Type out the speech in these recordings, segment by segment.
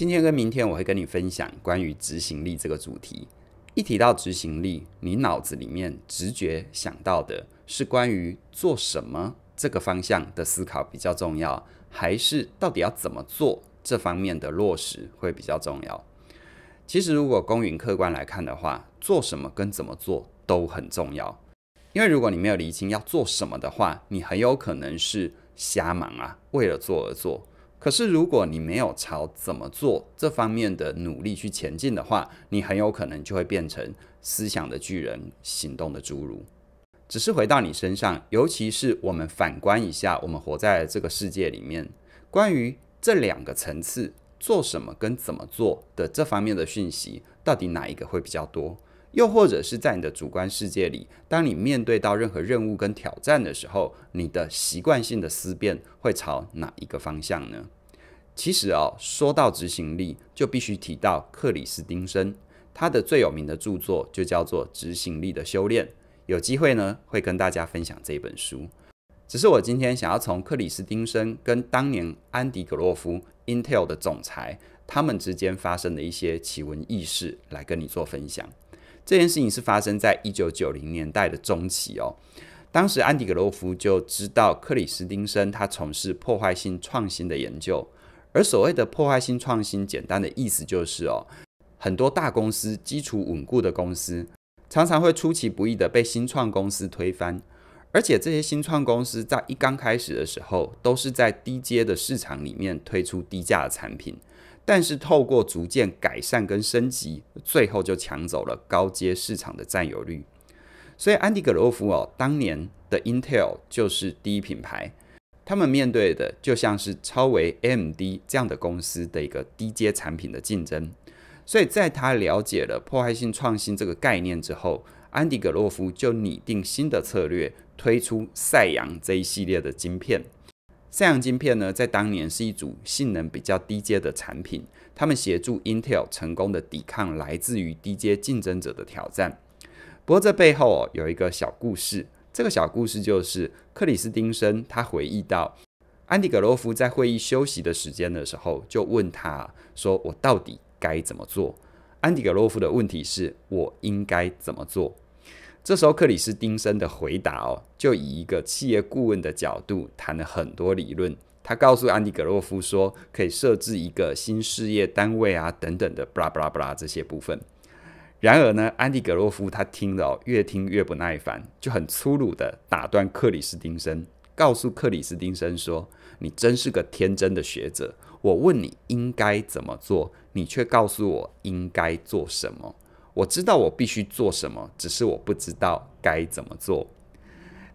今天跟明天，我会跟你分享关于执行力这个主题。一提到执行力，你脑子里面直觉想到的是关于做什么这个方向的思考比较重要，还是到底要怎么做这方面的落实会比较重要？其实，如果公允客观来看的话，做什么跟怎么做都很重要。因为如果你没有厘清要做什么的话，你很有可能是瞎忙啊，为了做而做。可是，如果你没有朝怎么做这方面的努力去前进的话，你很有可能就会变成思想的巨人，行动的侏儒。只是回到你身上，尤其是我们反观一下，我们活在这个世界里面，关于这两个层次做什么跟怎么做的这方面的讯息，到底哪一个会比较多？又或者是在你的主观世界里，当你面对到任何任务跟挑战的时候，你的习惯性的思辨会朝哪一个方向呢？其实哦，说到执行力，就必须提到克里斯汀森，他的最有名的著作就叫做《执行力的修炼》。有机会呢，会跟大家分享这本书。只是我今天想要从克里斯汀森跟当年安迪格洛夫 Intel 的总裁他们之间发生的一些奇闻异事来跟你做分享。这件事情是发生在一九九零年代的中期哦。当时安迪·格洛夫就知道克里斯汀森他从事破坏性创新的研究，而所谓的破坏性创新，简单的意思就是哦，很多大公司基础稳固的公司，常常会出其不意的被新创公司推翻，而且这些新创公司在一刚开始的时候，都是在低阶的市场里面推出低价的产品。但是透过逐渐改善跟升级，最后就抢走了高阶市场的占有率。所以安迪格洛夫哦，当年的 Intel 就是第一品牌，他们面对的就像是超维 MD 这样的公司的一个低阶产品的竞争。所以在他了解了破坏性创新这个概念之后，安迪格洛夫就拟定新的策略，推出赛扬这一系列的晶片。赛扬晶片呢，在当年是一组性能比较低阶的产品，他们协助 Intel 成功的抵抗来自于低阶竞争者的挑战。不过这背后有一个小故事，这个小故事就是克里斯汀森他回忆到，安迪格洛夫在会议休息的时间的时候，就问他：说我到底该怎么做？安迪格洛夫的问题是：我应该怎么做？这时候，克里斯汀森的回答哦，就以一个企业顾问的角度谈了很多理论。他告诉安迪格洛夫说，可以设置一个新事业单位啊，等等的，布拉布拉布拉这些部分。然而呢，安迪格洛夫他听了越听越不耐烦，就很粗鲁的打断克里斯汀森，告诉克里斯汀森说：“你真是个天真的学者，我问你应该怎么做，你却告诉我应该做什么。”我知道我必须做什么，只是我不知道该怎么做。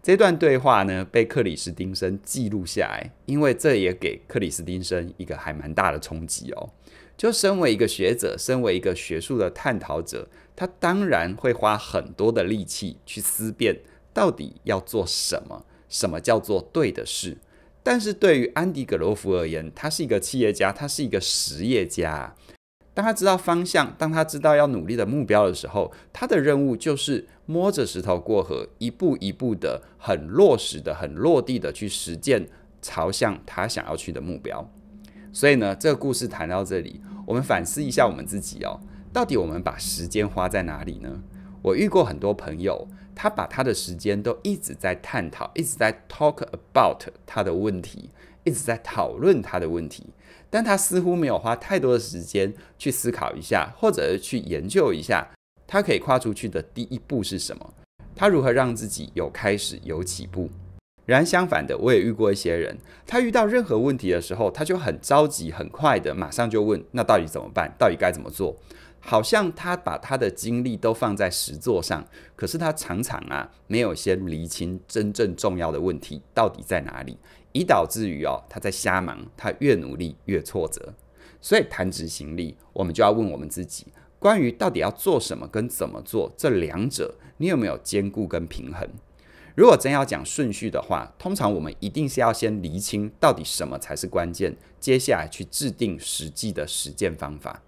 这段对话呢，被克里斯汀森记录下来，因为这也给克里斯汀森一个还蛮大的冲击哦。就身为一个学者，身为一个学术的探讨者，他当然会花很多的力气去思辨，到底要做什么，什么叫做对的事。但是对于安迪·格罗夫而言，他是一个企业家，他是一个实业家。当他知道方向，当他知道要努力的目标的时候，他的任务就是摸着石头过河，一步一步的、很落实的、很落地的去实践，朝向他想要去的目标。所以呢，这个故事谈到这里，我们反思一下我们自己哦，到底我们把时间花在哪里呢？我遇过很多朋友，他把他的时间都一直在探讨，一直在 talk about 他的问题。一直在讨论他的问题，但他似乎没有花太多的时间去思考一下，或者去研究一下，他可以跨出去的第一步是什么？他如何让自己有开始有起步？然而相反的，我也遇过一些人，他遇到任何问题的时候，他就很着急，很快的马上就问：“那到底怎么办？到底该怎么做？”好像他把他的精力都放在实作上，可是他常常啊，没有先厘清真正重要的问题到底在哪里。以导致于哦，他在瞎忙，他越努力越挫折。所以谈执行力，我们就要问我们自己：关于到底要做什么跟怎么做这两者，你有没有兼顾跟平衡？如果真要讲顺序的话，通常我们一定是要先厘清到底什么才是关键，接下来去制定实际的实践方法。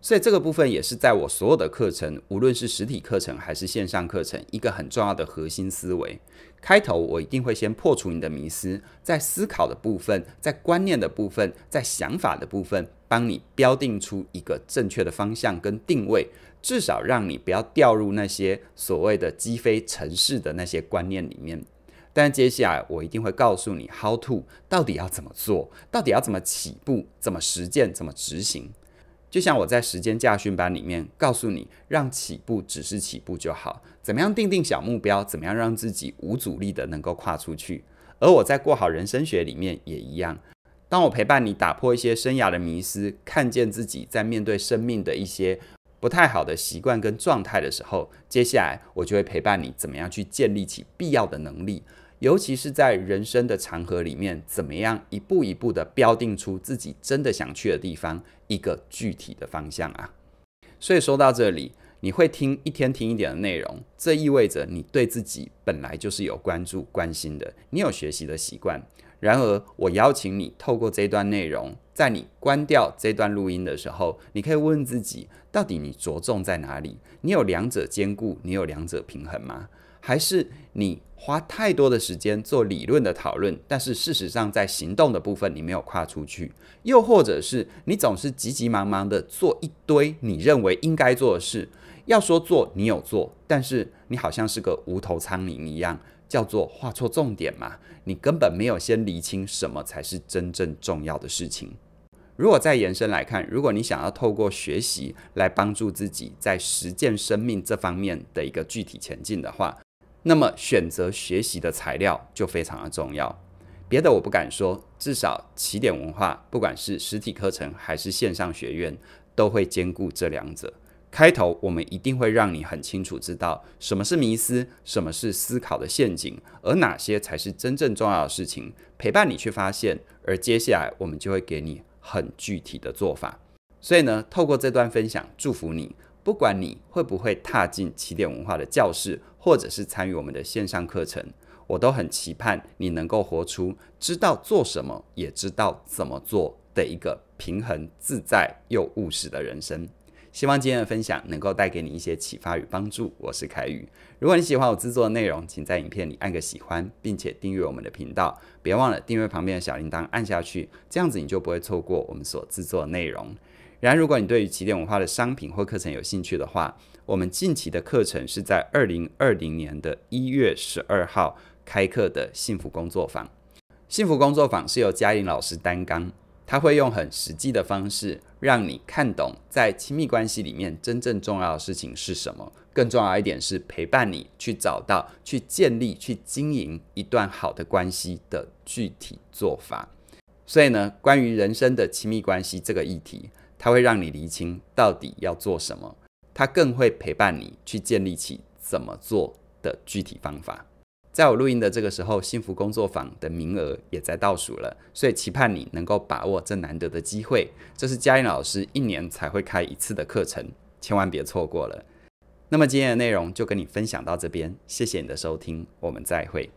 所以这个部分也是在我所有的课程，无论是实体课程还是线上课程，一个很重要的核心思维。开头我一定会先破除你的迷思，在思考的部分，在观念的部分，在想法的部分，帮你标定出一个正确的方向跟定位，至少让你不要掉入那些所谓的击飞城市的那些观念里面。但接下来我一定会告诉你 how to，到底要怎么做，到底要怎么起步，怎么实践，怎么执行。就像我在时间驾训班里面告诉你，让起步只是起步就好，怎么样定定小目标，怎么样让自己无阻力的能够跨出去。而我在过好人生学里面也一样，当我陪伴你打破一些生涯的迷失，看见自己在面对生命的一些不太好的习惯跟状态的时候，接下来我就会陪伴你怎么样去建立起必要的能力。尤其是在人生的长河里面，怎么样一步一步的标定出自己真的想去的地方，一个具体的方向啊。所以说到这里，你会听一天听一点的内容，这意味着你对自己本来就是有关注、关心的，你有学习的习惯。然而，我邀请你透过这段内容，在你关掉这段录音的时候，你可以问自己，到底你着重在哪里？你有两者兼顾？你有两者平衡吗？还是你花太多的时间做理论的讨论，但是事实上在行动的部分你没有跨出去；又或者是你总是急急忙忙的做一堆你认为应该做的事。要说做，你有做，但是你好像是个无头苍蝇一样，叫做画错重点嘛？你根本没有先厘清什么才是真正重要的事情。如果再延伸来看，如果你想要透过学习来帮助自己在实践生命这方面的一个具体前进的话，那么，选择学习的材料就非常的重要。别的我不敢说，至少起点文化，不管是实体课程还是线上学院，都会兼顾这两者。开头我们一定会让你很清楚知道什么是迷思，什么是思考的陷阱，而哪些才是真正重要的事情，陪伴你去发现。而接下来，我们就会给你很具体的做法。所以呢，透过这段分享，祝福你。不管你会不会踏进起点文化的教室，或者是参与我们的线上课程，我都很期盼你能够活出知道做什么，也知道怎么做的一个平衡、自在又务实的人生。希望今天的分享能够带给你一些启发与帮助。我是凯宇，如果你喜欢我制作的内容，请在影片里按个喜欢，并且订阅我们的频道。别忘了订阅旁边的小铃铛按下去，这样子你就不会错过我们所制作的内容。然而，如果你对于起点文化的商品或课程有兴趣的话，我们近期的课程是在二零二零年的一月十二号开课的幸福工作坊。幸福工作坊是由嘉玲老师担纲，他会用很实际的方式让你看懂在亲密关系里面真正重要的事情是什么。更重要一点是陪伴你去找到、去建立、去经营一段好的关系的具体做法。所以呢，关于人生的亲密关系这个议题。它会让你厘清到底要做什么，它更会陪伴你去建立起怎么做的具体方法。在我录音的这个时候，幸福工作坊的名额也在倒数了，所以期盼你能够把握这难得的机会。这是嘉音老师一年才会开一次的课程，千万别错过了。那么今天的内容就跟你分享到这边，谢谢你的收听，我们再会。